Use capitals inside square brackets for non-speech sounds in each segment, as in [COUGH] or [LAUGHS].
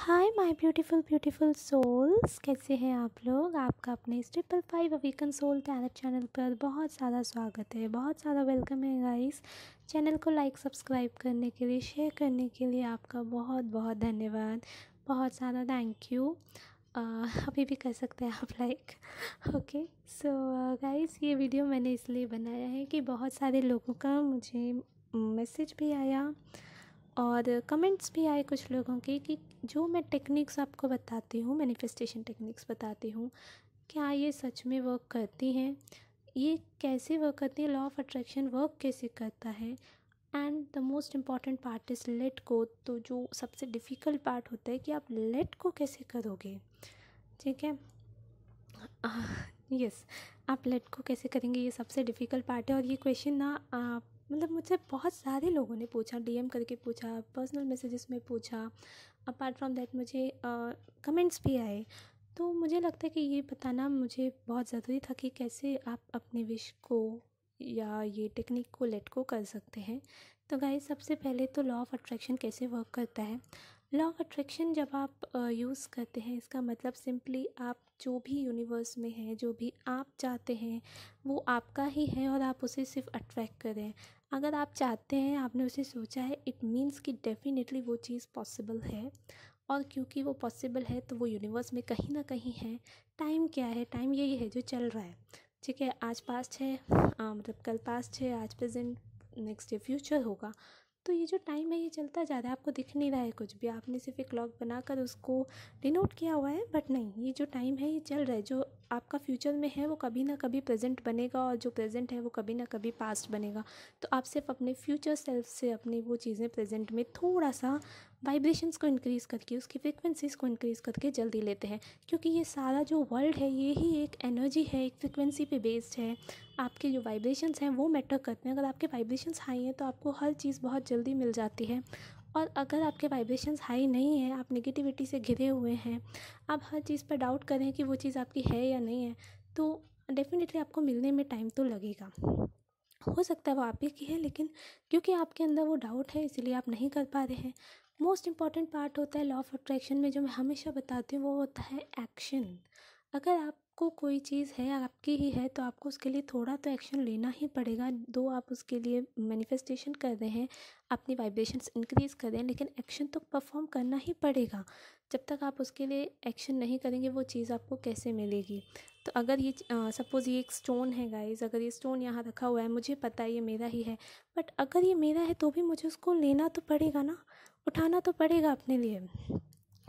hi my beautiful beautiful souls कैसे हैं आप लोग आपका अपने triple five awaken soul talent channel पर बहुत ज़्यादा स्वागत है बहुत ज़्यादा वेलकम है गाइस चैनल को लाइक सब्सक्राइब करने के लिए शेयर करने के लिए आपका बहुत बहुत धन्यवाद बहुत ज़्यादा थैंक यू अभी भी कर सकते हैं आप लाइक ओके सो गाइस ये वीडियो मैंने इसलिए बनाया है कि बहुत सारे लोगों का मुझे मैसेज भी आया और कमेंट्स भी आए कुछ लोगों के कि जो मैं टेक्निक्स आपको बताती हूँ मैनिफेस्टेशन टेक्निक्स बताती हूँ क्या ये सच में वर्क करती हैं ये कैसे वर्क करती है लॉ ऑफ अट्रैक्शन वर्क कैसे करता है and the most important part is let को तो जो सबसे डिफ़िकल्ट पार्ट होता है कि आप लेट को कैसे करोगे ठीक है यस [LAUGHS] yes, आप लेट को कैसे करेंगे ये सबसे डिफ़िकल्ट पार्ट है और ये क्वेश्चन ना आप मतलब मुझसे बहुत सारे लोगों ने पूछा डी एम करके पूछा पर्सनल मैसेजेस में पूछा अपार्ट फ्रॉम दैट मुझे कमेंट्स भी आए तो मुझे लगता है कि ये बताना मुझे बहुत ज़रूरी था कि कैसे आप अपने विश को या ये टेक्निक को लेट को कर सकते हैं तो गाय सबसे पहले तो लॉ ऑफ अट्रैक्शन कैसे वर्क करता है लॉ ऑफ अट्रैक्शन जब आप यूज़ करते हैं इसका मतलब सिंपली आप जो भी यूनिवर्स में है जो भी आप चाहते हैं वो आपका ही है और आप उसे सिर्फ अट्रैक्ट करें अगर आप चाहते हैं आपने उसे सोचा है इट मीन्स कि डेफ़िनेटली वो चीज़ पॉसिबल है और क्योंकि वो पॉसिबल है तो वो यूनिवर्स में कहीं ना कहीं है टाइम क्या है टाइम यही है जो चल रहा है ठीक है आज पास्ट है मतलब कल पास्ट है आज प्रेजेंट नेक्स्ट डे फ्यूचर होगा तो ये जो टाइम है ये चलता जा रहा है आपको दिख नहीं रहा है कुछ भी आपने सिर्फ एक क्लॉक बनाकर उसको डिनोट किया हुआ है बट नहीं ये जो टाइम है ये चल रहा है जो आपका फ्यूचर में है वो कभी ना कभी प्रेजेंट बनेगा और जो प्रेजेंट है वो कभी ना कभी पास्ट बनेगा तो आप सिर्फ अपने फ्यूचर सेल्फ से अपनी वो चीज़ें प्रेजेंट में थोड़ा सा वाइब्रेशंस को इंक्रीज़ करके उसकी फ्रिक्वेंसीज़ को इंक्रीज़ करके जल्दी लेते हैं क्योंकि ये सारा जो वर्ल्ड है ये ही एक एनर्जी है एक फ्रिक्वेंसी पे बेस्ड है आपके जो वाइब्रेशंस हैं वो मैटर करते हैं अगर आपके वाइब्रेशंस हाई हैं तो आपको हर चीज़ बहुत जल्दी मिल जाती है और अगर आपके वाइब्रेशंस हाई नहीं है आप निगेटिविटी से घिरे हुए हैं आप हर चीज़ पर डाउट करें कि वो चीज़ आपकी है या नहीं है तो डेफिनेटली आपको मिलने में टाइम तो लगेगा हो सकता है वो आप ही की है लेकिन क्योंकि आपके अंदर वो डाउट है इसलिए आप नहीं कर पा रहे हैं मोस्ट इम्पॉर्टेंट पार्ट होता है लॉ ऑफ अट्रैक्शन में जो मैं हमेशा बताती हूँ वो होता है एक्शन अगर आपको कोई चीज़ है आपकी ही है तो आपको उसके लिए थोड़ा तो एक्शन लेना ही पड़ेगा दो आप उसके लिए मैनिफेस्टेशन कर रहे हैं अपनी वाइब्रेशंस इंक्रीज़ कर रहे हैं लेकिन एक्शन तो परफॉर्म करना ही पड़ेगा जब तक आप उसके लिए एक्शन नहीं करेंगे वो चीज़ आपको कैसे मिलेगी तो अगर ये सपोज़ ये एक स्टोन है गाइज अगर ये स्टोन यहाँ रखा हुआ है मुझे पता है ये मेरा ही है बट अगर ये मेरा है तो भी मुझे उसको लेना तो पड़ेगा ना उठाना तो पड़ेगा अपने लिए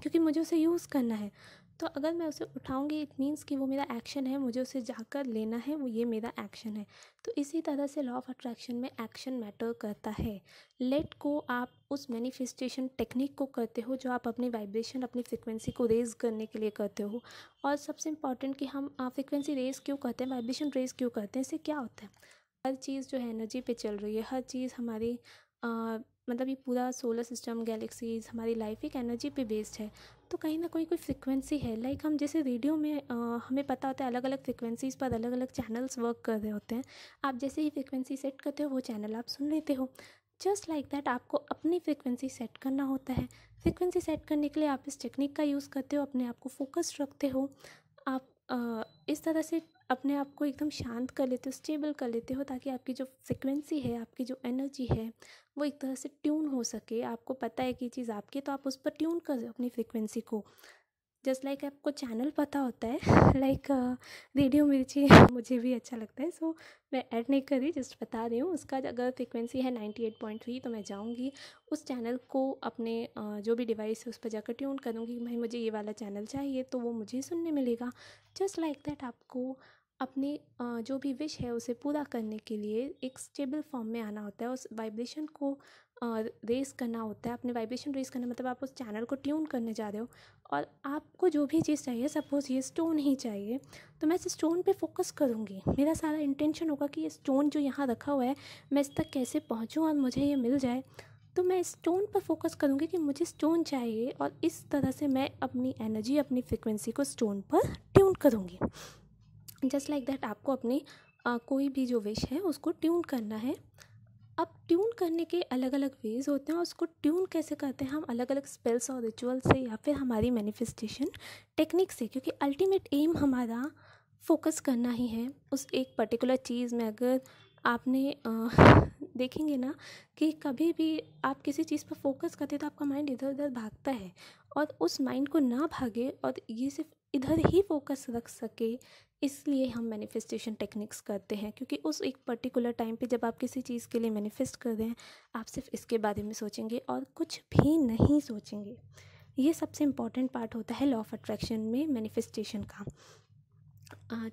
क्योंकि मुझे उसे यूज़ करना है तो अगर मैं उसे उठाऊंगी इट मीन्स कि वो मेरा एक्शन है मुझे उसे जाकर लेना है वो ये मेरा एक्शन है तो इसी तरह से लॉ ऑफ अट्रैक्शन में एक्शन मैटर करता है लेट को आप उस मैनिफेस्टेशन टेक्निक को करते हो जो आप अपनी वाइब्रेशन अपनी फ्रिक्वेंसी को रेज़ करने के लिए करते हो और सबसे इंपॉर्टेंट कि हम फ्रिक्वेंसी रेज़ क्यों करते हैं वाइब्रेशन रेज़ क्यों करते हैं इससे क्या होता है हर चीज़ जो है एनर्जी पे चल रही है हर चीज़ हमारी मतलब ये पूरा सोलर सिस्टम गैलेक्सीज हमारी लाइफ एक एनर्जी पे बेस्ड है तो कहीं ना कहीं कोई फ्रिक्वेंसी है लाइक हम जैसे रेडियो में आ, हमें पता होता है अलग अलग फ्रिक्वेंसीज़ पर अलग अलग चैनल्स वर्क कर रहे होते हैं आप जैसे ही फ्रिक्वेंसी सेट करते हो वो चैनल आप सुन लेते हो जस्ट लाइक दैट आपको अपनी फ्रिक्वेंसी सेट करना होता है फ्रिक्वेंसी सेट करने के लिए आप इस टेक्निक का यूज़ करते हो अपने आप को फोकस्ड रखते हो आप आ, इस तरह से अपने आप को एकदम शांत कर लेते हो स्टेबल कर लेते हो ताकि आपकी जो फ्रिक्वेंसी है आपकी जो एनर्जी है वो एक तरह से ट्यून हो सके आपको पता है कि चीज़ आपकी है तो आप उस पर ट्यून कर अपनी फ्रिक्वेंसी को जस्ट लाइक आपको चैनल पता होता है [LAUGHS] लाइक रेडियो मिर्ची [LAUGHS] मुझे भी अच्छा लगता है सो so, मैं ऐड नहीं कर रही जस्ट बता रही हूँ उसका अगर फ्रिक्वेंसी है नाइन्टी एट पॉइंट थ्री तो मैं जाऊँगी उस चैनल को अपने जो भी डिवाइस है उस पर जाकर ट्यून करूँगी भाई मुझे ये वाला चैनल चाहिए तो वो मुझे सुनने मिलेगा जस्ट लाइक दैट आपको अपने जो भी विश है उसे पूरा करने के लिए एक स्टेबल फॉर्म में आना होता है उस वाइब्रेशन को रेस करना होता है अपने वाइब्रेशन रेस करना मतलब आप उस चैनल को ट्यून करने जा रहे हो और आपको जो भी चीज़ चाहिए सपोज़ ये स्टोन ही चाहिए तो मैं इस स्टोन पे फोकस करूँगी मेरा सारा इंटेंशन होगा कि ये स्टोन जो यहाँ रखा हुआ है मैं इस तक कैसे पहुँचूँ और मुझे ये मिल जाए तो मैं स्टोन पर फोकस करूँगी कि मुझे स्टोन चाहिए और इस तरह से मैं अपनी एनर्जी अपनी फ्रिक्वेंसी को स्टोन पर ट्यून करूँगी जस्ट लाइक दैट आपको अपनी आ, कोई भी जो विश है उसको ट्यून करना है अब ट्यून करने के अलग अलग वेज़ होते हैं और उसको ट्यून कैसे करते हैं हम अलग अलग स्पेल्स और रिचुअल से या फिर हमारी मैनिफेस्टेशन टेक्निक से क्योंकि अल्टीमेट एम हमारा फोकस करना ही है उस एक पर्टिकुलर चीज़ में अगर आपने आ, [LAUGHS] देखेंगे ना कि कभी भी आप किसी चीज़ पर फोकस करते तो आपका माइंड इधर उधर भागता है और उस माइंड को ना भागे और ये सिर्फ इधर ही फोकस रख सके इसलिए हम मैनिफेस्टेशन टेक्निक्स करते हैं क्योंकि उस एक पर्टिकुलर टाइम पे जब आप किसी चीज़ के लिए मैनिफेस्ट कर रहे हैं आप सिर्फ इसके बारे में सोचेंगे और कुछ भी नहीं सोचेंगे ये सबसे इम्पॉर्टेंट पार्ट होता है लॉ ऑफ अट्रैक्शन में मैनिफेस्टेशन का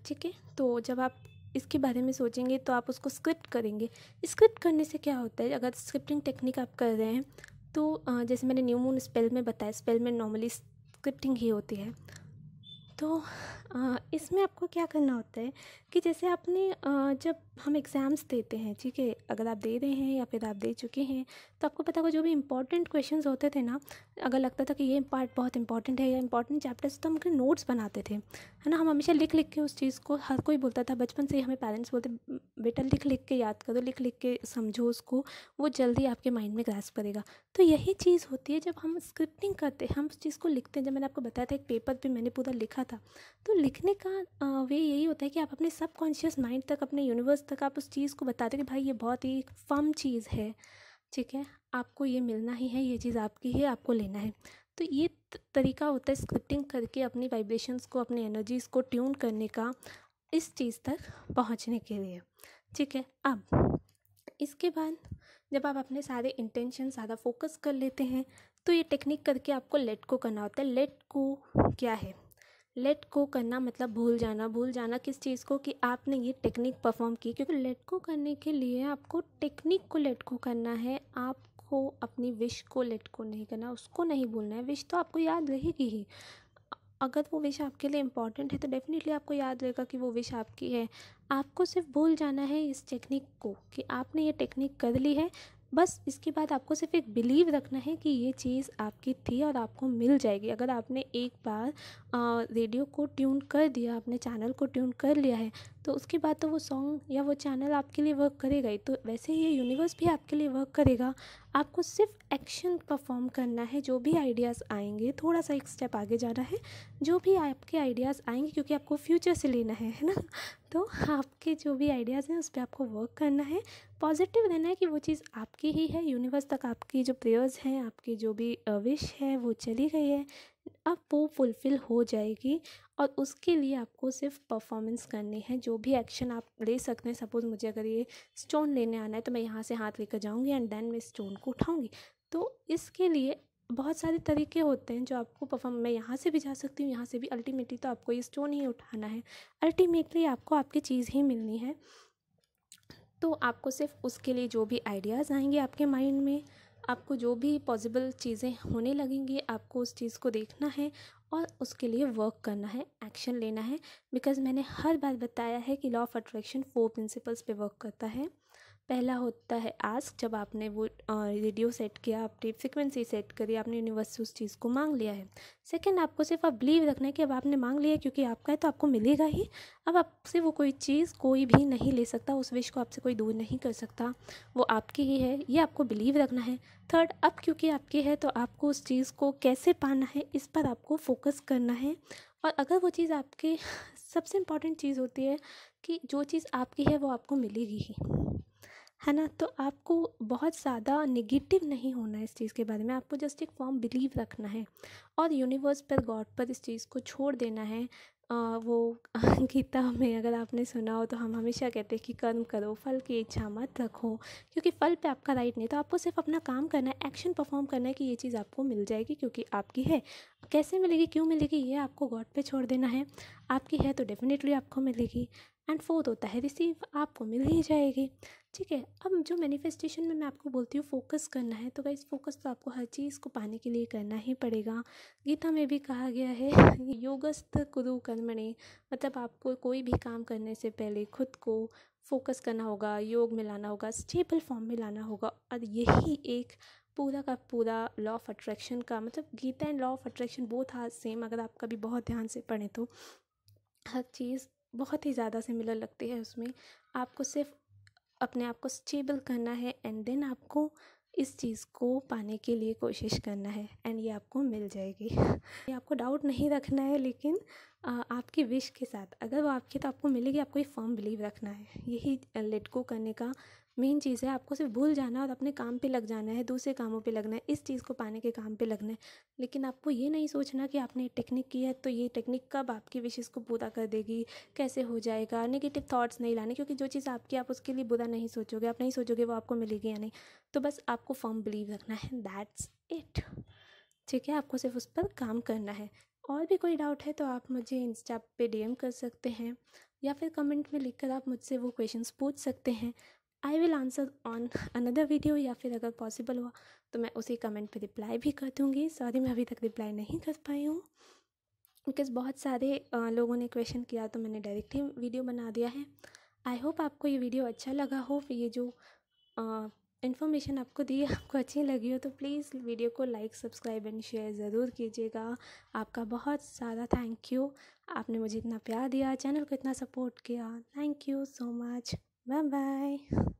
ठीक है तो जब आप इसके बारे में सोचेंगे तो आप उसको स्क्रिप्ट करेंगे स्क्रिप्ट करने से क्या होता है अगर स्क्रिप्टिंग टेक्निक आप कर रहे हैं तो जैसे मैंने न्यू मून स्पेल में बताया स्पेल में नॉर्मली स्क्रिप्टिंग ही होती है 都 इसमें आपको क्या करना होता है कि जैसे आपने जब हम एग्ज़ाम्स देते हैं ठीक है अगर आप दे रहे हैं या फिर आप दे चुके हैं तो आपको पता होगा जो भी इंपॉर्टेंट क्वेश्चंस होते थे ना अगर लगता था कि ये पार्ट बहुत इंपॉर्टेंट है या इंपॉर्टेंट चैप्टर्स तो हम अपने नोट्स बनाते थे है ना हम हमेशा लिख लिख के उस चीज़ को हर कोई बोलता था बचपन से ही हमें पेरेंट्स बोलते बेटा लिख लिख के याद करो लिख लिख के समझो उसको वो जल्दी आपके माइंड में ग्रैस करेगा तो यही चीज़ होती है जब हम स्क्रिप्टिंग करते हैं हम उस चीज़ को लिखते हैं जब मैंने आपको बताया था एक पेपर पर मैंने पूरा लिखा था तो लिखने का वे यही होता है कि आप अपने सबकॉन्शियस माइंड तक अपने यूनिवर्स तक आप उस चीज़ को बताते कि भाई ये बहुत ही फम चीज़ है ठीक है आपको ये मिलना ही है ये चीज़ आपकी है आपको लेना है तो ये तरीका होता है स्क्रिप्टिंग करके अपनी वाइब्रेशंस को अपनी एनर्जीज़ को ट्यून करने का इस चीज़ तक पहुंचने के लिए ठीक है अब इसके बाद जब आप अपने सारे इंटेंशन ज़्यादा फोकस कर लेते हैं तो ये टेक्निक करके आपको लेट को करना होता है लेट को क्या है लेट को करना मतलब भूल जाना भूल जाना किस चीज़ को कि आपने ये टेक्निक परफॉर्म की क्योंकि लेट को करने के लिए आपको टेक्निक को लेट को करना है आपको अपनी विश को लेट को नहीं करना उसको नहीं भूलना है विश तो आपको याद रहेगी ही अगर वो विश आपके लिए इम्पॉर्टेंट है तो डेफिनेटली आपको याद रहेगा कि वो विश आपकी है आपको सिर्फ भूल जाना है इस टेक्निक को कि आपने ये टेक्निक कर ली है बस इसके बाद आपको सिर्फ एक बिलीव रखना है कि ये चीज़ आपकी थी और आपको मिल जाएगी अगर आपने एक बार रेडियो को ट्यून कर दिया आपने चैनल को ट्यून कर लिया है तो उसके बाद तो वो सॉन्ग या वो चैनल आपके लिए वर्क करेगा ही तो वैसे ही ये यूनिवर्स भी आपके लिए वर्क करेगा आपको सिर्फ एक्शन परफॉर्म करना है जो भी आइडियाज़ आएंगे थोड़ा सा एक स्टेप आगे जाना है जो भी आपके आइडियाज़ आएंगे क्योंकि आपको फ्यूचर से लेना है है ना तो आपके जो भी आइडियाज़ हैं उस पर आपको वर्क करना है पॉजिटिव रहना है कि वो चीज़ आपकी ही है यूनिवर्स तक आपकी जो प्रेयर्स हैं आपकी जो भी विश है वो चली गई है अब वो फुलफ़िल हो जाएगी और उसके लिए आपको सिर्फ परफॉर्मेंस करनी है जो भी एक्शन आप ले सकते हैं सपोज़ मुझे अगर ये स्टोन लेने आना है तो मैं यहाँ से हाथ लेकर जाऊँगी एंड देन मैं स्टोन को उठाऊँगी तो इसके लिए बहुत सारे तरीके होते हैं जो आपको परफॉर्म मैं यहाँ से भी जा सकती हूँ यहाँ से भी अल्टीमेटली तो आपको ये स्टोन ही उठाना है अल्टीमेटली आपको आपकी चीज़ ही मिलनी है तो आपको सिर्फ उसके लिए जो भी आइडियाज़ आएंगे आपके माइंड में आपको जो भी पॉसिबल चीज़ें होने लगेंगी आपको उस चीज़ को देखना है और उसके लिए वर्क करना है एक्शन लेना है बिकॉज़ मैंने हर बार बताया है कि law of attraction four principles पे वर्क करता है पहला होता है आस्क जब आपने वो रेडियो सेट किया आपने फ्रिक्वेंसी सेट करी आपने यूनिवर्स से उस चीज़ को मांग लिया है सेकेंड आपको सिर्फ आप बिलीव रखना है कि अब आपने मांग लिया क्योंकि आपका है तो आपको मिलेगा ही अब आपसे वो कोई चीज़ कोई भी नहीं ले सकता उस विश को आपसे कोई दूर नहीं कर सकता वो आपकी ही है ये आपको बिलीव रखना है थर्ड अब क्योंकि आपकी है तो आपको उस चीज़ को कैसे पाना है इस पर आपको फोकस करना है और अगर वो चीज़ आपके सबसे इम्पॉर्टेंट चीज़ होती है कि जो चीज़ आपकी है वो आपको मिलेगी ही है ना तो आपको बहुत ज़्यादा निगेटिव नहीं होना है इस चीज़ के बारे में आपको जस्ट एक फॉर्म बिलीव रखना है और यूनिवर्स पर गॉड पर इस चीज़ को छोड़ देना है आ, वो [LAUGHS] गीता में अगर आपने सुना हो तो हम हमेशा कहते हैं कि कर्म करो फल की इच्छा मत रखो क्योंकि फल पे आपका राइट नहीं तो आपको सिर्फ अपना काम करना है एक्शन परफॉर्म करना है कि ये चीज़ आपको मिल जाएगी क्योंकि आपकी है कैसे मिलेगी क्यों मिलेगी ये आपको गॉड पे छोड़ देना है आपकी है तो डेफिनेटली आपको मिलेगी एंड फोर्थ होता है रिसीव आपको मिल ही जाएगी ठीक है अब जो मैनिफेस्टेशन में मैं आपको बोलती हूँ फोकस करना है तो गाइज फोकस तो आपको हर चीज़ को पाने के लिए करना ही पड़ेगा गीता में भी कहा गया है [LAUGHS] योगस्थ कुरु कर्मणे मतलब आपको कोई भी काम करने से पहले खुद को फोकस करना होगा योग में लाना होगा स्टेबल फॉर्म में लाना होगा और यही एक पूरा का पूरा लॉ ऑफ अट्रैक्शन का मतलब Gita and law of attraction बहुत हाथ सेम अगर आप कभी बहुत ध्यान से पढ़ें तो हर चीज़ बहुत ही ज़्यादा सिमिलर लगती है उसमें आपको सिर्फ अपने आप को स्टेबल करना है एंड देन आपको इस चीज़ को पाने के लिए कोशिश करना है एंड ये आपको मिल जाएगी [LAUGHS] ये आपको डाउट नहीं रखना है लेकिन आपकी विश के साथ अगर वो आपकी तो आपको मिलेगी आपको ये फर्म बिलीव रखना है यही लेट करने का मेन चीज़ है आपको सिर्फ भूल जाना है और अपने काम पे लग जाना है दूसरे कामों पे लगना है इस चीज़ को पाने के काम पे लगना है लेकिन आपको ये नहीं सोचना कि आपने टेक्निक की है तो ये टेक्निक कब आपकी विशेष को पूरा कर देगी कैसे हो जाएगा नेगेटिव थॉट्स नहीं लाने क्योंकि जो चीज़ आपकी आप उसके लिए बुरा नहीं सोचोगे आप नहीं सोचोगे वो आपको मिलेगी या नहीं तो बस आपको फॉर्म बिलीव रखना है दैट्स इट ठीक है आपको सिर्फ उस पर काम करना है और भी कोई डाउट है तो आप मुझे इंस्टा पे डीएम कर सकते हैं या फिर कमेंट में लिखकर आप मुझसे वो क्वेश्चन पूछ सकते हैं I will answer on another video या फिर अगर पॉसिबल हुआ तो मैं उसी कमेंट पे रिप्लाई भी कर दूँगी सॉरी मैं अभी तक रिप्लाई नहीं कर पाई हूँ बिकॉज़ बहुत सारे लोगों ने क्वेश्चन किया तो मैंने डायरेक्टली वीडियो बना दिया है आई होप आपको ये वीडियो अच्छा लगा हो ये जो इन्फॉर्मेशन आपको दी आपको अच्छी लगी हो तो प्लीज़ वीडियो को लाइक सब्सक्राइब एंड शेयर ज़रूर कीजिएगा आपका बहुत ज़्यादा थैंक यू आपने मुझे इतना प्यार दिया चैनल को इतना सपोर्ट किया thank you so much bye bye